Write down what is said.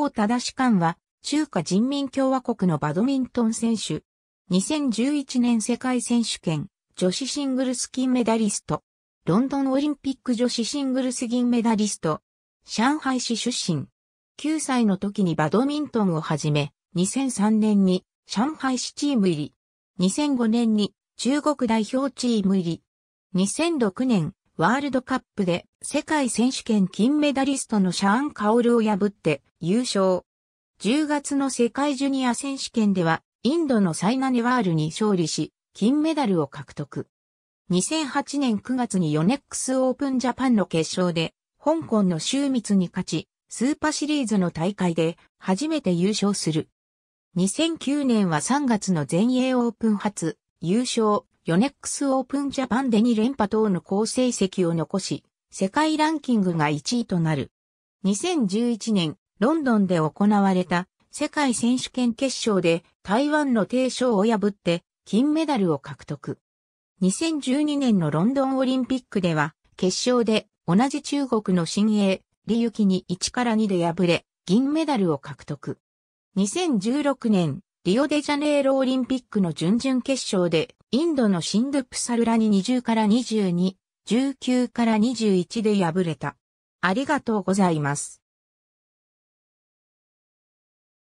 王忠官は、中華人民共和国のバドミントン選手。2011年世界選手権、女子シングルス金メダリスト。ロンドンオリンピック女子シングルス銀メダリスト。上海市出身。9歳の時にバドミントンを始め、2003年に上海市チーム入り。2005年に中国代表チーム入り。2006年、ワールドカップで世界選手権金メダリストのシャーン・カオルを破って優勝。10月の世界ジュニア選手権ではインドのサイナ・ネワールに勝利し、金メダルを獲得。2008年9月にヨネックスオープンジャパンの決勝で、香港の周密に勝ち、スーパーシリーズの大会で初めて優勝する。2009年は3月の全英オープン初優勝ヨネックスオープンジャパンで2連覇等の好成績を残し、世界ランキングが1位となる。2011年、ロンドンで行われた世界選手権決勝で台湾の定賞を破って金メダルを獲得。2012年のロンドンオリンピックでは決勝で同じ中国の新鋭、李雪に1から2で敗れ銀メダルを獲得。2016年、リオデジャネイロオリンピックの準々決勝でインドのシンドゥプサルラに20から22、19から21で敗れた。ありがとうございます。